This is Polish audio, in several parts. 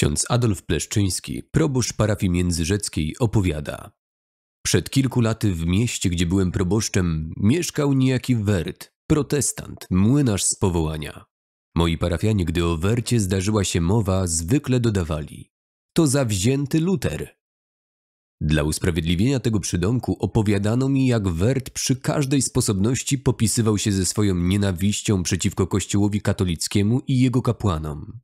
Ksiądz Adolf Pleszczyński, proboszcz parafii międzyrzeckiej, opowiada. Przed kilku laty w mieście, gdzie byłem proboszczem, mieszkał niejaki Wert, protestant, młynarz z powołania. Moi parafianie, gdy o Wercie zdarzyła się mowa, zwykle dodawali: To zawzięty Luter. Dla usprawiedliwienia tego przydomku opowiadano mi, jak Wert przy każdej sposobności popisywał się ze swoją nienawiścią przeciwko Kościołowi katolickiemu i jego kapłanom.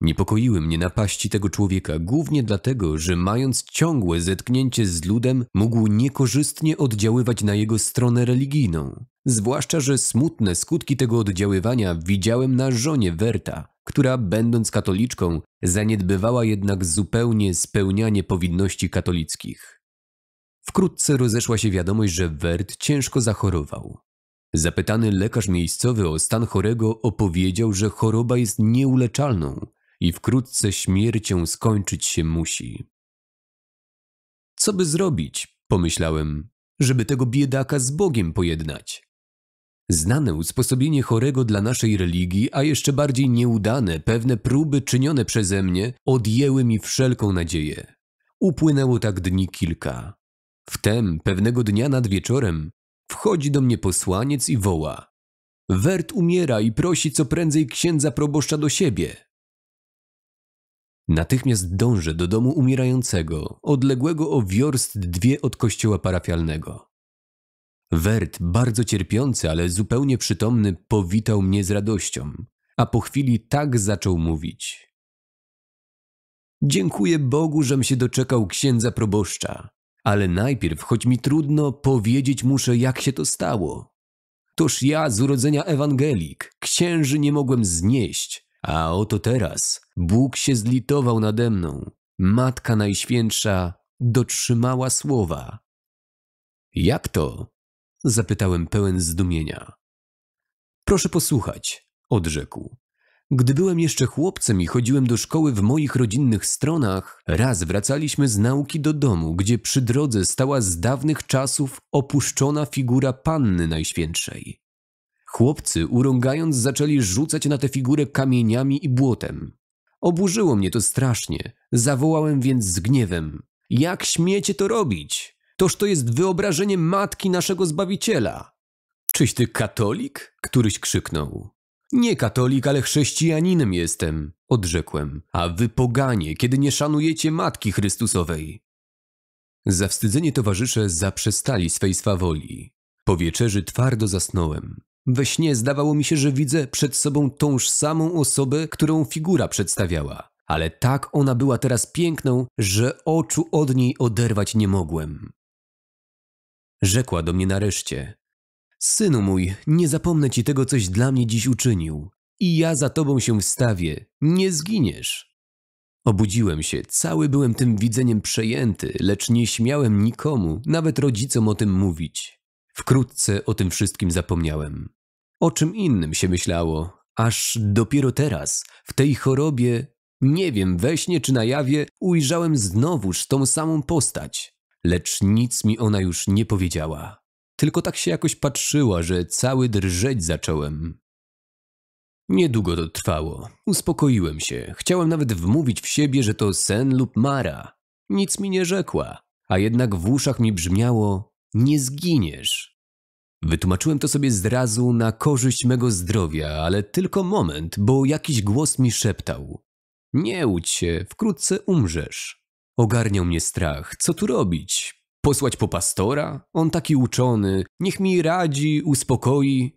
Niepokoiły mnie napaści tego człowieka głównie dlatego, że mając ciągłe zetknięcie z ludem, mógł niekorzystnie oddziaływać na jego stronę religijną. Zwłaszcza, że smutne skutki tego oddziaływania widziałem na żonie Werta, która, będąc katoliczką, zaniedbywała jednak zupełnie spełnianie powinności katolickich. Wkrótce rozeszła się wiadomość, że Wert ciężko zachorował. Zapytany lekarz miejscowy o stan chorego opowiedział, że choroba jest nieuleczalną, i wkrótce śmiercią skończyć się musi. Co by zrobić, pomyślałem, żeby tego biedaka z Bogiem pojednać. Znane usposobienie chorego dla naszej religii, a jeszcze bardziej nieudane pewne próby czynione przeze mnie odjęły mi wszelką nadzieję. Upłynęło tak dni kilka. Wtem pewnego dnia nad wieczorem wchodzi do mnie posłaniec i woła: Wert umiera i prosi co prędzej księdza proboszcza do siebie. Natychmiast dążę do domu umierającego, odległego o wiorst dwie od kościoła parafialnego. Wert, bardzo cierpiący, ale zupełnie przytomny, powitał mnie z radością, a po chwili tak zaczął mówić. Dziękuję Bogu, żem się doczekał księdza proboszcza, ale najpierw, choć mi trudno, powiedzieć muszę, jak się to stało. Toż ja z urodzenia ewangelik, księży nie mogłem znieść, a oto teraz Bóg się zlitował nade mną. Matka Najświętsza dotrzymała słowa. Jak to? zapytałem pełen zdumienia. Proszę posłuchać, odrzekł. Gdy byłem jeszcze chłopcem i chodziłem do szkoły w moich rodzinnych stronach, raz wracaliśmy z nauki do domu, gdzie przy drodze stała z dawnych czasów opuszczona figura Panny Najświętszej. Chłopcy, urągając, zaczęli rzucać na tę figurę kamieniami i błotem. Oburzyło mnie to strasznie. Zawołałem więc z gniewem: Jak śmiecie to robić? Toż to jest wyobrażenie matki naszego zbawiciela. Czyś ty katolik? Któryś krzyknął. Nie katolik, ale chrześcijaninem jestem, odrzekłem. A wy poganie, kiedy nie szanujecie matki Chrystusowej. Zawstydzenie towarzysze zaprzestali swej swawoli. Po wieczerzy twardo zasnąłem. We śnie zdawało mi się, że widzę przed sobą tąż samą osobę, którą figura przedstawiała, ale tak ona była teraz piękną, że oczu od niej oderwać nie mogłem. Rzekła do mnie nareszcie: Synu mój, nie zapomnę ci tego, coś dla mnie dziś uczynił, i ja za tobą się wstawię, nie zginiesz. Obudziłem się, cały byłem tym widzeniem przejęty, lecz nie śmiałem nikomu, nawet rodzicom o tym mówić. Wkrótce o tym wszystkim zapomniałem. O czym innym się myślało, aż dopiero teraz, w tej chorobie, nie wiem, we śnie czy na jawie, ujrzałem znowuż tą samą postać. Lecz nic mi ona już nie powiedziała. Tylko tak się jakoś patrzyła, że cały drżeć zacząłem. Niedługo to trwało. Uspokoiłem się. Chciałem nawet wmówić w siebie, że to sen lub mara. Nic mi nie rzekła, a jednak w uszach mi brzmiało nie zginiesz. Wytłumaczyłem to sobie zrazu na korzyść mego zdrowia, ale tylko moment, bo jakiś głos mi szeptał. Nie łudź się, wkrótce umrzesz. Ogarniał mnie strach, co tu robić? Posłać po pastora? On taki uczony, niech mi radzi, uspokoi.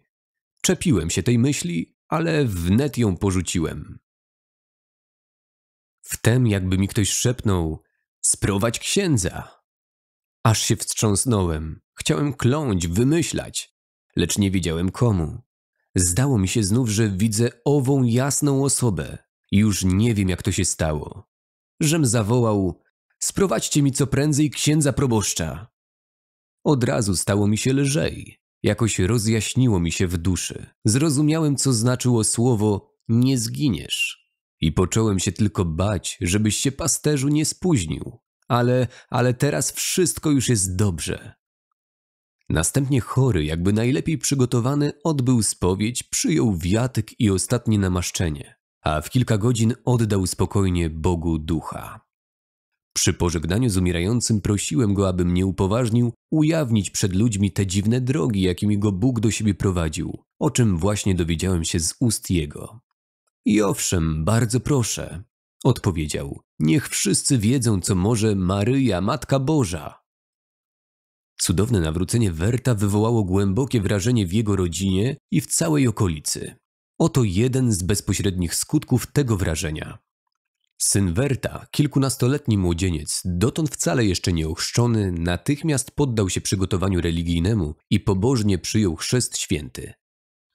Czepiłem się tej myśli, ale wnet ją porzuciłem. Wtem jakby mi ktoś szepnął, sprowadź księdza. Aż się wstrząsnąłem. Chciałem kląć, wymyślać, lecz nie wiedziałem komu. Zdało mi się znów, że widzę ową jasną osobę. Już nie wiem, jak to się stało. Żem zawołał: Sprowadźcie mi co prędzej księdza proboszcza. Od razu stało mi się lżej. Jakoś rozjaśniło mi się w duszy. Zrozumiałem, co znaczyło słowo nie zginiesz. I począłem się tylko bać, żebyś się pasterzu nie spóźnił ale, ale teraz wszystko już jest dobrze. Następnie chory, jakby najlepiej przygotowany, odbył spowiedź, przyjął wiatyk i ostatnie namaszczenie, a w kilka godzin oddał spokojnie Bogu ducha. Przy pożegnaniu z umierającym prosiłem go, aby mnie upoważnił ujawnić przed ludźmi te dziwne drogi, jakimi go Bóg do siebie prowadził, o czym właśnie dowiedziałem się z ust jego. I owszem, bardzo proszę, odpowiedział. Niech wszyscy wiedzą, co może Maryja, Matka Boża. Cudowne nawrócenie Werta wywołało głębokie wrażenie w jego rodzinie i w całej okolicy. Oto jeden z bezpośrednich skutków tego wrażenia. Syn Werta, kilkunastoletni młodzieniec, dotąd wcale jeszcze nieochrzczony, natychmiast poddał się przygotowaniu religijnemu i pobożnie przyjął chrzest święty,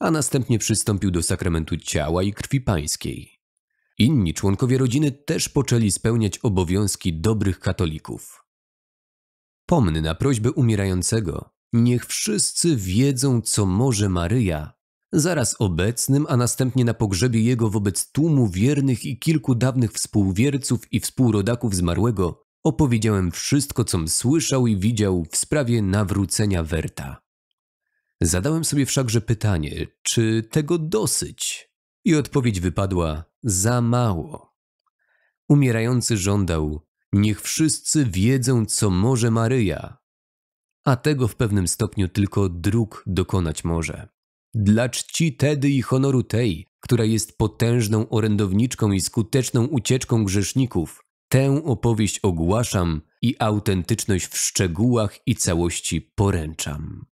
a następnie przystąpił do sakramentu ciała i krwi pańskiej. Inni członkowie rodziny też poczęli spełniać obowiązki dobrych katolików. Pomny na prośbę umierającego, niech wszyscy wiedzą, co może Maryja, zaraz obecnym, a następnie na pogrzebie jego wobec tłumu wiernych i kilku dawnych współwierców i współrodaków zmarłego, opowiedziałem wszystko, com słyszał i widział w sprawie nawrócenia Werta. Zadałem sobie wszakże pytanie, czy tego dosyć? I odpowiedź wypadła: za mało. Umierający żądał: Niech wszyscy wiedzą, co może Maryja. A tego w pewnym stopniu tylko dróg dokonać może. Dla czci tedy i honoru tej, która jest potężną orędowniczką i skuteczną ucieczką grzeszników, tę opowieść ogłaszam i autentyczność w szczegółach i całości poręczam.